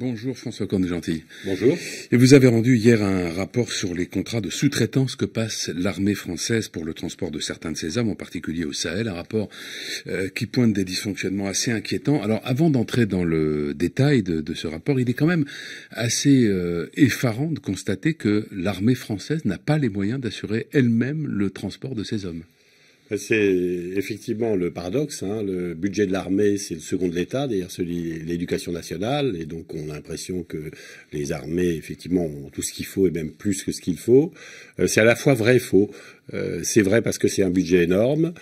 Bonjour François gentil Bonjour. Et vous avez rendu hier un rapport sur les contrats de sous-traitance que passe l'armée française pour le transport de certains de ses hommes, en particulier au Sahel, un rapport euh, qui pointe des dysfonctionnements assez inquiétants. Alors avant d'entrer dans le détail de, ce rapport, il est quand même assez euh, effarant de constater que l'armée française n'a pas les moyens d'assurer elle-même le transport de ses hommes. C'est effectivement le paradoxe. Hein. Le budget de l'armée, c'est le second de l'État, d'ailleurs celui de l'éducation nationale. Et donc, on a l'impression que les armées, effectivement, ont tout ce qu'il faut et même plus que ce qu'il faut. Euh, c'est à la fois vrai et faux. Euh, c'est vrai parce que c'est un budget énorme.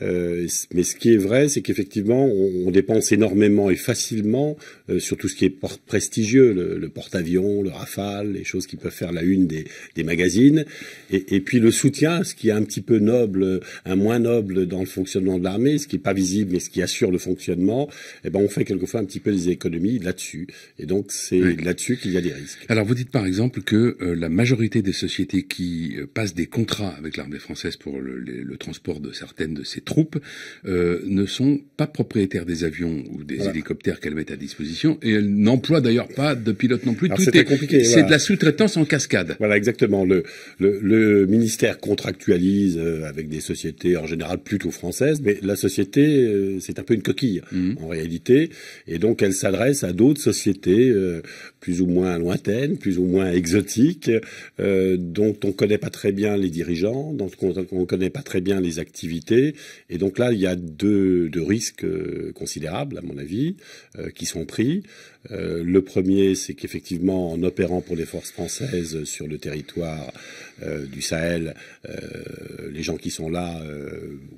Euh, mais ce qui est vrai, c'est qu'effectivement, on, dépense énormément et facilement euh, sur tout ce qui est prestigieux, le, le porte-avions, le Rafale, les choses qui peuvent faire la une des, des magazines, et, et, puis le soutien, ce qui est un petit peu noble, un moins noble dans le fonctionnement de l'armée, ce qui n'est pas visible mais ce qui assure le fonctionnement, eh ben on fait quelquefois un petit peu des économies là-dessus, et donc c'est là-dessus qu'il y a des risques. Alors vous dites par exemple que euh, la majorité des sociétés qui passent des contrats avec l'armée française pour le, le transport de certaines de ces troupes euh, ne sont pas propriétaires des avions ou des hélicoptères qu'elles mettent à disposition et elles n'emploient d'ailleurs pas de pilotes non plus. C'est de la sous-traitance en cascade. Voilà, exactement. Le, ministère contractualise euh, avec des sociétés en général plutôt françaises, mais la société, euh, c'est un peu une coquille mhm. en réalité. Et donc, elle s'adresse à d'autres sociétés plus ou moins lointaines, plus ou moins exotiques, dont on ne connaît pas très bien les dirigeants, dont on ne connaît pas très bien les activités. Et donc là, il y a deux, risques euh, considérables, à mon avis, euh, qui sont pris. Euh, le premier, c'est qu'effectivement, en opérant pour les forces françaises sur le territoire du Sahel, les gens qui sont là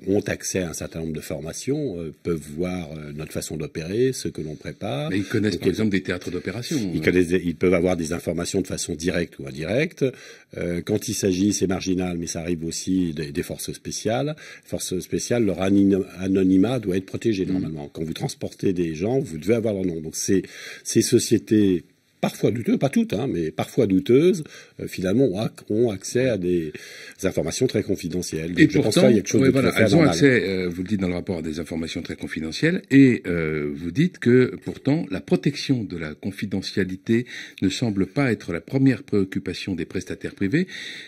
ont accès à un certain nombre de formations, peuvent voir notre façon d'opérer, ce que l'on prépare. Mais ils connaissent par exemple des théâtres d'opération. Ils, peuvent avoir des informations de façon directe ou indirecte. quand il s'agit, c'est marginal, mais ça arrive aussi des, forces spéciales. Forces spéciales leur anonymat doit être protégé mm. normalement. Quand vous transportez des gens, vous devez avoir leur nom. Donc ces sociétés parfois douteuses, pas toutes, hein, mais parfois douteuses, euh, finalement ont, accès à des, informations très confidentielles. et pourtant, elles ont accès, euh, vous le dites dans le rapport, à des informations très confidentielles, et euh, vous dites que pourtant la protection de la confidentialité ne semble pas être la première préoccupation des prestataires privés,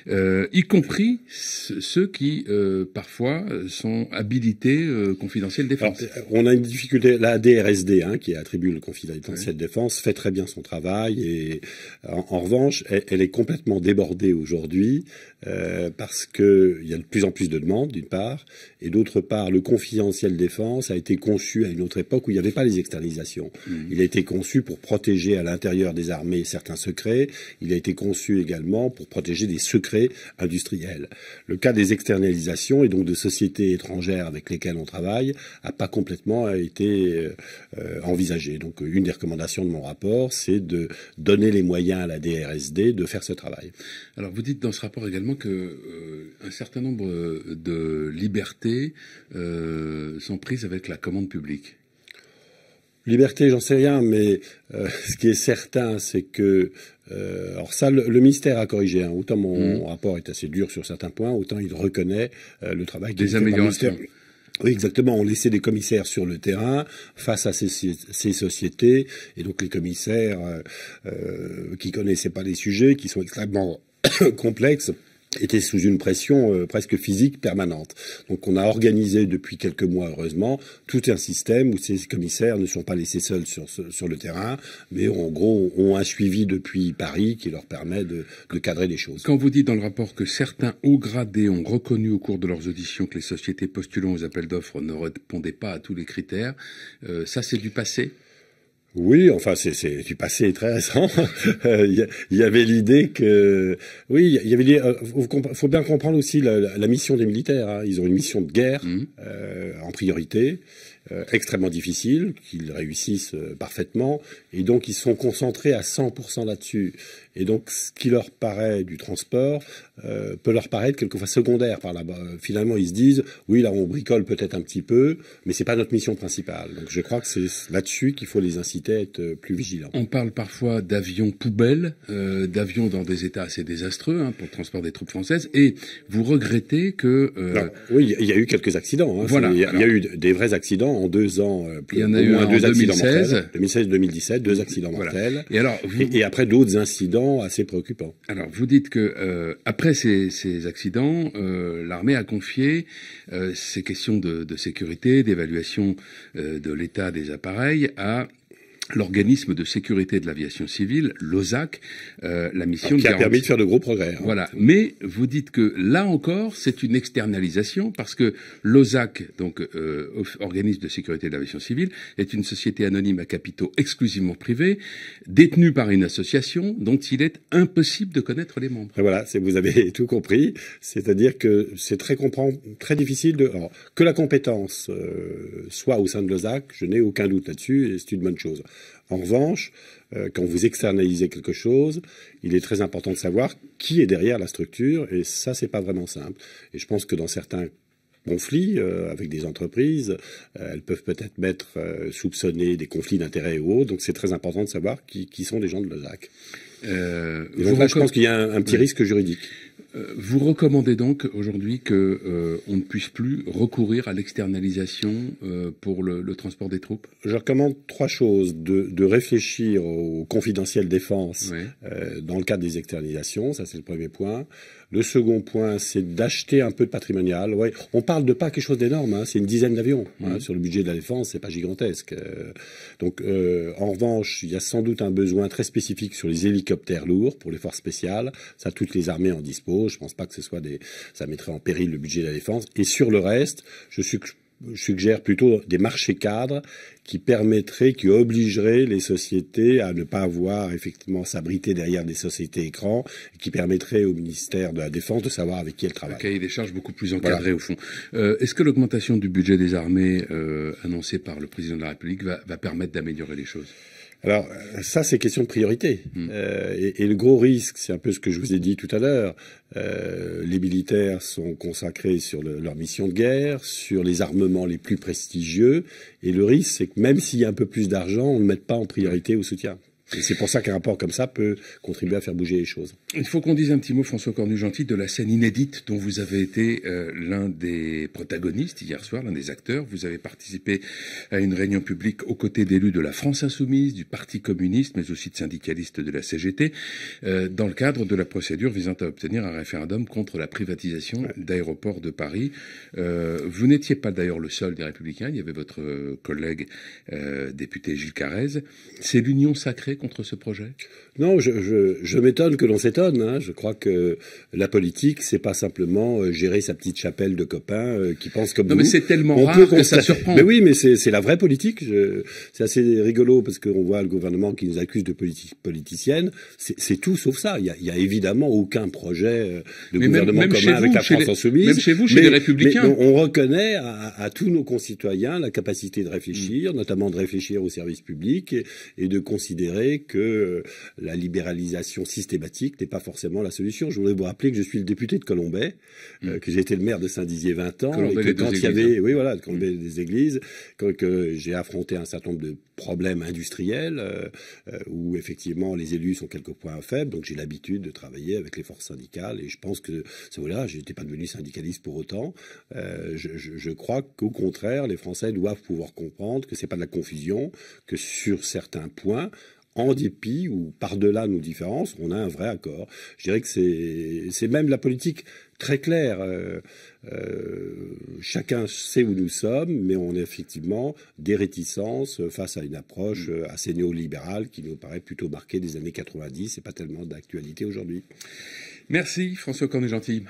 y compris ceux qui parfois sont habilités confidentiels défense. on a une difficulté, la DRSD, hein, qui attribue le confidentiel défense, fait très bien son travail et en, revanche, elle, est complètement débordée aujourd'hui euh, parce qu'il y a de plus en plus de demandes, d'une part, et d'autre part, le confidentiel défense a été conçu à une autre époque où il n'y avait pas les externalisations. Mmh. Il a été conçu pour protéger à l'intérieur des armées certains secrets. Il a été conçu également pour protéger des secrets industriels. Le cas des externalisations et donc de sociétés étrangères avec lesquelles on travaille n'a pas complètement été euh, euh, envisagé. Donc une des recommandations de mon rapport, c'est de donner les moyens à la DRSD de faire ce travail. Alors vous dites dans ce rapport également que euh, certain nombre de libertés euh, sont prises avec la commande publique. Liberté, j'en sais rien, mais euh, ce qui est certain, c'est que alors ça, le, ministère a corrigé. Hein. Autant mon mmh. rapport est assez dur sur certains points, autant il reconnaît le travail des améliorations. Oui, exactement. On laissait des commissaires sur le terrain face à ces, sociétés, et donc les commissaires qui euh, euh, qui connaissaient pas les sujets, qui sont extrêmement complexes, était sous une pression euh, presque physique permanente. Donc on a organisé depuis quelques mois, heureusement, tout un système où ces commissaires ne sont pas laissés seuls sur, le terrain, mais en gros ont un suivi depuis Paris qui leur permet de, de cadrer les choses. Quand vous dites dans le rapport que certains hauts gradés ont reconnu au cours de leurs auditions que les sociétés postulant aux appels d'offres ne répondaient pas à tous les critères, euh, ça c'est du passé oui, enfin, c'est du passé très récent. il euh, y avait l'idée que, oui, il y avait. Il euh, faut bien comprendre aussi la, mission des militaires. Hein. Ils ont une mission de guerre mmh. euh, en priorité, extrêmement difficile, qu'ils réussissent parfaitement, et donc ils sont concentrés à 100% là-dessus. Et donc, ce qui leur paraît du transport euh, peut leur paraître quelquefois secondaire par là-bas. Euh, finalement, ils se disent, oui, là, on bricole peut-être un petit peu, mais c'est pas notre mission principale. Donc, je crois que c'est là-dessus qu'il faut les inciter à être euh, plus vigilants. On parle parfois d'avions poubelles, d'avions dans des états assez désastreux hein, pour le transport des troupes françaises. Et vous regrettez que... oui, il y, a eu quelques accidents. Hein. Voilà. Il y, a eu des vrais accidents en deux ans. Plus, il y en a eu un deux en 2016. 2016-2017, deux accidents mortels. Et, alors, vous... et après d'autres incidents assez préoccupant. Alors, vous dites que euh, après ces, accidents, euh, l'armée a confié euh, ces questions de sécurité, d'évaluation de l'état des appareils à l'organisme de sécurité de l'aviation civile, l'OSAC, euh, la mission qui a permis de faire de gros progrès. Hein. Voilà. Mais vous dites que là encore, c'est une externalisation parce que l'OSAC, donc euh, organisme de sécurité de l'aviation civile, est une société anonyme à capitaux exclusivement privés, détenue par une association dont il est impossible de connaître les membres. voilà, vous avez tout compris. C'est-à-dire que c'est très très difficile de que la compétence euh, soit au sein de l'OSAC. Je n'ai aucun doute là-dessus, et c'est une bonne chose. En revanche, euh, quand vous externalisez quelque chose, il est très important de savoir qui est derrière la structure, et ça, n'est pas vraiment simple. Et je pense que dans certains conflits euh, avec des entreprises. Euh, elles peuvent peut-être mettre soupçonner des conflits d'intérêts ou autres. Donc c'est très important de savoir qui, qui sont les gens de l'OSAC. Euh, je pense qu'il y a un, petit risque juridique. Euh, vous recommandez donc aujourd'hui que euh, on ne puisse plus recourir à l'externalisation pour le, transport des troupes Je recommande trois choses de, réfléchir au confidentiel défense dans le cadre des externalisations, ça c'est le premier point. Le second point, c'est d'acheter un peu de patrimonial. Ouais, on parle de pas quelque chose d'énorme, hein. c'est une dizaine d'avions hein, mhm. sur le budget de la défense, c'est pas gigantesque. donc, en revanche, il y a sans doute un besoin très spécifique sur les hélicoptères hélicoptères lourd pour les forces spéciales. Ça, toutes les armées en disposent. Je pense pas que ce soit des, ça mettrait en péril le budget de la défense. Et sur le reste, je suggère plutôt des marchés cadres qui permettraient, qui obligeraient les sociétés à ne pas avoir effectivement s'abriter derrière des sociétés écrans, et qui permettraient au ministère de la Défense de savoir avec qui elle travaille. Un cahier des charges beaucoup plus encadré au fond. Euh, est-ce que l'augmentation du budget des armées euh, annoncée par le président de la République va permettre d'améliorer les choses alors ça, c'est question de priorité. Hmm. Euh, et, le gros risque, c'est un peu ce que je vous ai dit tout à l'heure, euh, les militaires sont consacrés sur leur mission de guerre, sur les armements les plus prestigieux, et le risque, c'est que même s'il y a un peu plus d'argent, on ne le mette pas en priorité au soutien. Et c'est pour ça qu'un rapport comme ça peut contribuer à faire bouger les choses. Il faut qu'on dise un petit mot, François Cornu-Gentil, de la scène inédite dont vous avez été euh, l'un des protagonistes hier soir, l'un des acteurs. Vous avez participé à une réunion publique aux côtés d'élus de la France Insoumise, du Parti communiste, mais aussi de syndicalistes de la CGT, euh, dans le cadre de la procédure visant à obtenir un référendum contre la privatisation d'aéroports de Paris. Euh, vous n'étiez pas d'ailleurs le seul des Républicains, il y avait votre collègue député Gilles Carrez. C'est l'union sacrée contre ce projet Non, je, m'étonne que l'on s'étonne. Hein. Je crois que la politique, c'est pas simplement euh, gérer sa petite chapelle de copains euh, qui pensent comme non, mais c'est tellement rare que ça surprend. Mais oui, mais c'est la vraie politique. C'est assez rigolo parce qu'on voit le gouvernement qui nous accuse de politique politicienne. C'est tout sauf ça. Il y, a, évidemment aucun projet euh, de gouvernement commun avec la France insoumise. Même chez vous, chez les Républicains. Mais on, reconnaît à, tous nos concitoyens la capacité de réfléchir, mm. notamment de réfléchir au service public et de considérer que euh, la libéralisation systématique n'est pas forcément la solution. Je voulais vous rappeler que je suis le député de Colombay, euh, mm. que j'ai été le maire de Saint-Dizier 20 ans, que quand il y avait, hein. oui voilà, des mm. églises, quand j'ai affronté un certain nombre de problèmes industriels euh, où effectivement les élus sont quelques points faibles, donc j'ai l'habitude de travailler avec les forces syndicales et je pense que voilà, je n'étais pas devenu syndicaliste pour autant. je, je, crois qu'au contraire, les Français doivent pouvoir comprendre que c'est pas de la confusion, que sur certains points, en dépit ou par-delà nos différences, on a un vrai accord. Je dirais que c'est même la politique très claire. Euh, euh, chacun sait où nous sommes, mais on a effectivement des réticences face à une approche assez néolibérale qui nous paraît plutôt marquée des années 90 et pas tellement d'actualité aujourd'hui. Merci François corné gentil